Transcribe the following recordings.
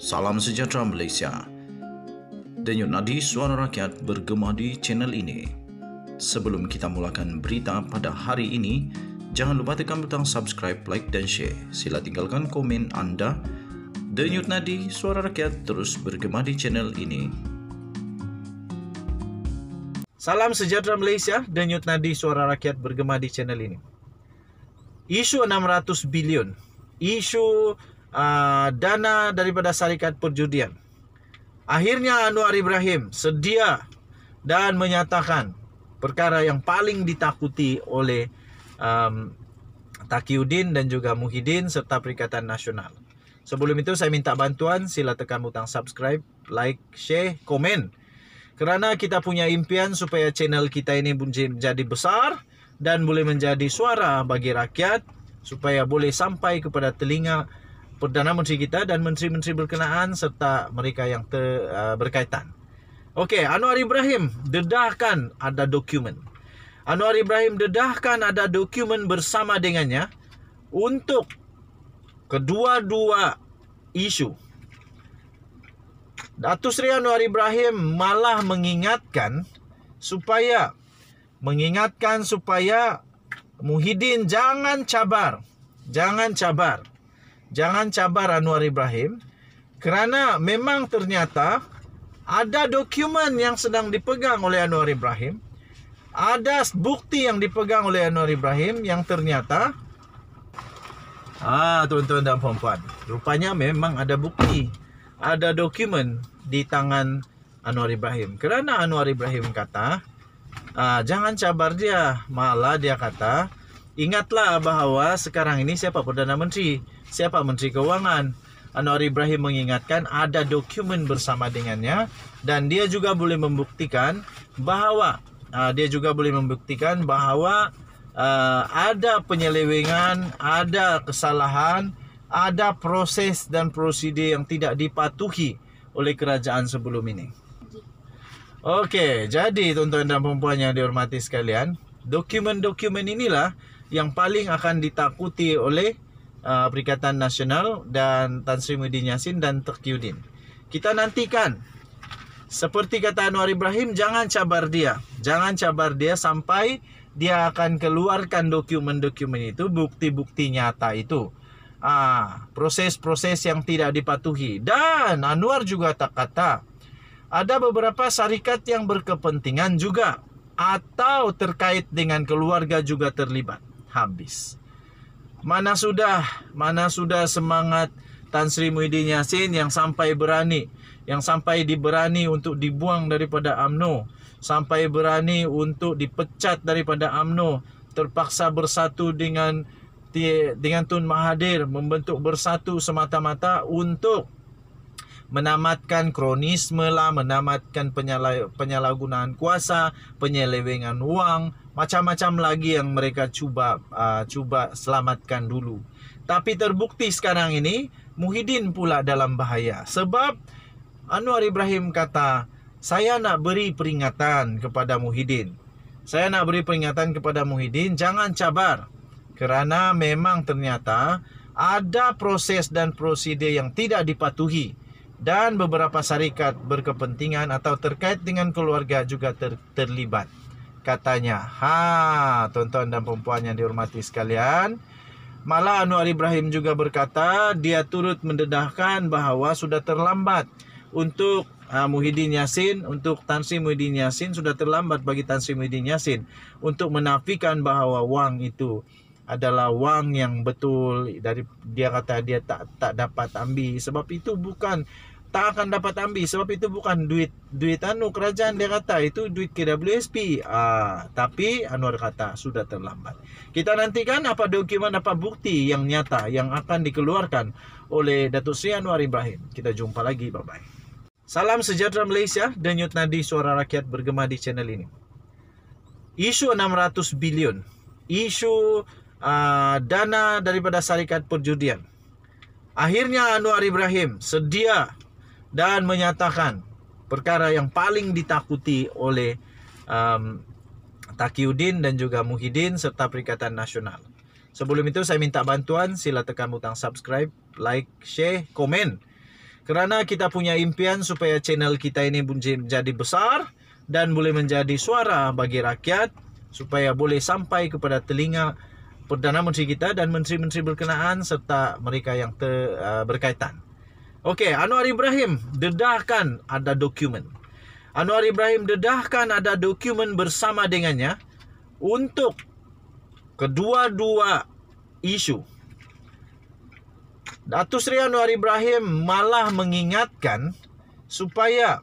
Salam sejahtera Malaysia. Denyut nadi suara rakyat bergema di channel ini. Sebelum kita mulakan berita pada hari ini, jangan lupa tekan butang subscribe, like dan share. Sila tinggalkan komen anda. Denyut nadi suara rakyat terus bergema di channel ini. Salam sejahtera Malaysia, Denyut nadi suara rakyat bergema di channel ini. Isu 600 bilion. Isu Ah, dana daripada syarikat perjudian. Akhirnya Anwar Ibrahim sedia dan menyatakan perkara yang paling ditakuti oleh um, Takiuddin dan juga Muhyiddin serta Perikatan Nasional. Sebelum itu saya minta bantuan sila tekan butang subscribe, like, share, komen. Kerana kita punya impian supaya channel kita ini menjadi besar dan boleh menjadi suara bagi rakyat supaya boleh sampai kepada telinga Perdana Menteri kita dan menteri-menteri berkenaan serta mereka yang ter, uh, berkaitan. Okey, Anwar Ibrahim dedahkan ada dokumen. Anwar Ibrahim dedahkan ada dokumen bersama dengannya untuk kedua-dua isu. Datuk Seri Anwar Ibrahim malah mengingatkan supaya mengingatkan supaya Muhyiddin jangan cabar. Jangan cabar. Jangan cabar Anwar Ibrahim kerana memang ternyata ada dokumen yang sedang dipegang oleh Anwar Ibrahim. Ada bukti yang dipegang oleh Anwar Ibrahim yang ternyata Ah, tuan-tuan dan puan-puan. Rupanya memang ada bukti. Ada dokumen di tangan Anwar Ibrahim. Kerana Anwar Ibrahim kata, ah, jangan cabar dia. Malah dia kata, Ingatlah bahawa sekarang ini siapa Perdana Menteri? Siapa Menteri Keuangan? Anwar Ibrahim mengingatkan ada dokumen bersama dengannya dan dia juga boleh membuktikan bahawa uh, dia juga boleh membuktikan bahawa uh, ada penyelewengan, ada kesalahan, ada proses dan prosedur yang tidak dipatuhi oleh kerajaan sebelum ini. Okey, jadi tuan-tuan dan puan-puan yang dihormati sekalian, dokumen-dokumen inilah yang paling akan ditakuti oleh uh, Perikatan Nasional dan Tan Sri Muhyiddin Yassin dan Taqiyuddin. Kita nantikan seperti kata Anwar Ibrahim, jangan cabar dia. Jangan cabar dia sampai dia akan keluarkan dokumen-dokumen itu, bukti-bukti nyata itu. Ah, proses-proses yang tidak dipatuhi. Dan Anwar juga tak kata, ada beberapa syarikat yang berkepentingan juga atau terkait dengan keluarga juga terlibat. habis. Mana sudah, mana sudah semangat Tan Sri Muhyiddin Yassin yang sampai berani, yang sampai diberani untuk dibuang daripada AMNO, sampai berani untuk dipecat daripada AMNO, terpaksa bersatu dengan dengan Tun Mahathir membentuk bersatu semata-mata untuk menamatkan kronisme lah, menamatkan penyala, penyalahgunaan kuasa, penyelewengan wang, macam-macam lagi yang mereka cuba uh, cuba selamatkan dulu. Tapi terbukti sekarang ini Muhyiddin pula dalam bahaya sebab Anwar Ibrahim kata saya nak beri peringatan kepada Muhyiddin. Saya nak beri peringatan kepada Muhyiddin jangan cabar kerana memang ternyata ada proses dan prosedur yang tidak dipatuhi dan beberapa syarikat berkepentingan atau terkait dengan keluarga juga ter- terlibat katanya. Ha, tuan-tuan dan perempuan yang dihormati sekalian. Malah Anwar Ibrahim juga berkata, dia turut mendedahkan bahawa sudah terlambat untuk uh, Muhyiddin Yassin, untuk Tan Muhyiddin Yassin, sudah terlambat bagi Tan Muhyiddin Yassin untuk menafikan bahawa wang itu adalah wang yang betul dari dia kata dia tak tak dapat ambil sebab itu bukan tak akan dapat ambil sebab itu bukan duit duit anu kerajaan dia kata itu duit KWSP ah tapi Anwar kata sudah terlambat kita nantikan apa dokumen apa bukti yang nyata yang akan dikeluarkan oleh Datuk Seri Anwar Ibrahim kita jumpa lagi bye bye salam sejahtera Malaysia dan Yut Nadi Suara Rakyat bergema di channel ini isu 600 bilion isu uh, dana daripada syarikat perjudian Akhirnya Anwar Ibrahim sedia dan menyatakan perkara yang paling ditakuti oleh um, Takiuddin dan juga Muhyiddin serta Perikatan Nasional. Sebelum itu saya minta bantuan sila tekan butang subscribe, like, share, komen. Kerana kita punya impian supaya channel kita ini menjadi besar dan boleh menjadi suara bagi rakyat supaya boleh sampai kepada telinga Perdana Menteri kita dan menteri-menteri berkenaan serta mereka yang ter, uh, berkaitan. Okey, Anwar Ibrahim dedahkan ada dokumen. Anwar Ibrahim dedahkan ada dokumen bersama dengannya untuk kedua-dua isu. Datuk Seri Anwar Ibrahim malah mengingatkan supaya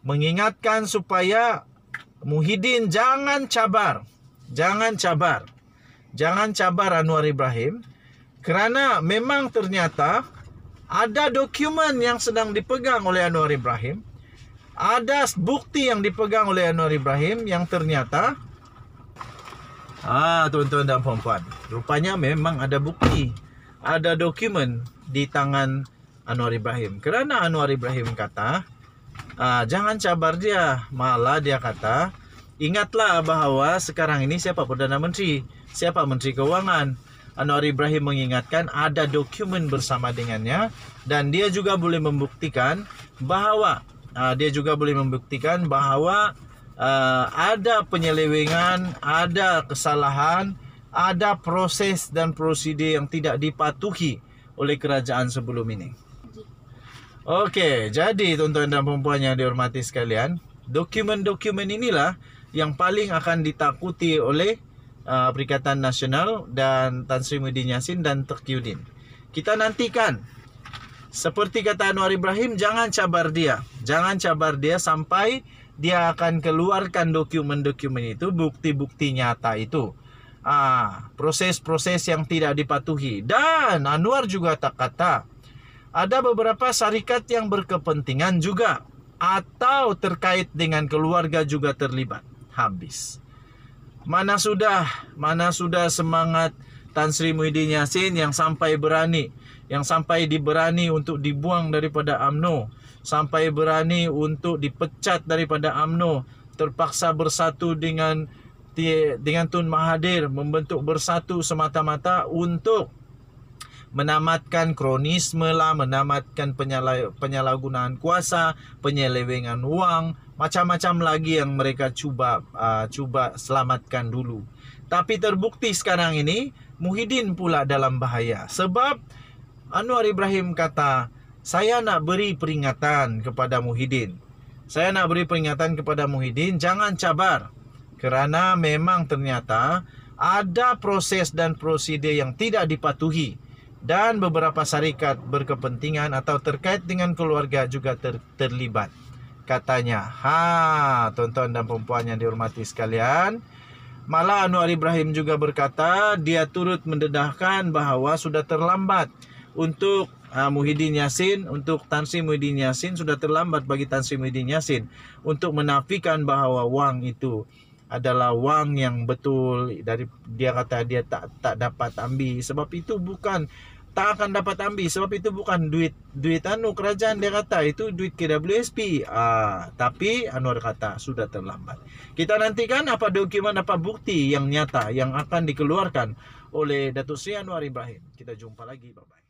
mengingatkan supaya Muhyiddin jangan cabar. Jangan cabar. Jangan cabar Anwar Ibrahim kerana memang ternyata ada dokumen yang sedang dipegang oleh Anwar Ibrahim ada bukti yang dipegang oleh Anwar Ibrahim yang ternyata ah tuan-tuan dan puan-puan rupanya memang ada bukti ada dokumen di tangan Anwar Ibrahim kerana Anwar Ibrahim kata ah, jangan cabar dia malah dia kata ingatlah bahawa sekarang ini siapa Perdana Menteri siapa Menteri Keuangan Anwar Ibrahim mengingatkan ada dokumen bersama dengannya dan dia juga boleh membuktikan bahawa uh, dia juga boleh membuktikan bahawa uh, ada penyelewengan, ada kesalahan, ada proses dan prosedur yang tidak dipatuhi oleh kerajaan sebelum ini. Okey, jadi tuan-tuan dan puan-puan yang dihormati sekalian, dokumen-dokumen inilah yang paling akan ditakuti oleh uh, Perikatan Nasional dan Tan Sri Muhyiddin Yassin dan Taqiyuddin. Kita nantikan seperti kata Anwar Ibrahim jangan cabar dia. Jangan cabar dia sampai dia akan keluarkan dokumen-dokumen itu, bukti-bukti nyata itu. Ah, proses-proses yang tidak dipatuhi. Dan Anwar juga tak kata ada beberapa syarikat yang berkepentingan juga atau terkait dengan keluarga juga terlibat. Habis. Mana sudah, mana sudah semangat Tan Sri Muhyiddin Yassin yang sampai berani, yang sampai diberani untuk dibuang daripada AMNO, sampai berani untuk dipecat daripada AMNO, terpaksa bersatu dengan dengan Tun Mahathir membentuk bersatu semata-mata untuk menamatkan kronisme lah, menamatkan penyala, penyalahgunaan kuasa, penyelewengan wang, macam-macam lagi yang mereka cuba uh, cuba selamatkan dulu. Tapi terbukti sekarang ini Muhyiddin pula dalam bahaya sebab Anwar Ibrahim kata saya nak beri peringatan kepada Muhyiddin. Saya nak beri peringatan kepada Muhyiddin jangan cabar kerana memang ternyata ada proses dan prosedur yang tidak dipatuhi dan beberapa syarikat berkepentingan atau terkait dengan keluarga juga ter- terlibat katanya. Ha, tuan-tuan dan perempuan yang dihormati sekalian. Malah Anwar Ibrahim juga berkata, dia turut mendedahkan bahawa sudah terlambat untuk uh, Muhyiddin Yassin, untuk Tan Muhyiddin Yassin, sudah terlambat bagi Tan Muhyiddin Yassin untuk menafikan bahawa wang itu adalah wang yang betul dari dia kata dia tak tak dapat ambil sebab itu bukan tak akan dapat ambil sebab itu bukan duit duit anu kerajaan dia kata itu duit KWSP ah tapi Anwar kata sudah terlambat kita nantikan apa dokumen apa bukti yang nyata yang akan dikeluarkan oleh Datuk Sri Anwar Ibrahim kita jumpa lagi bye bye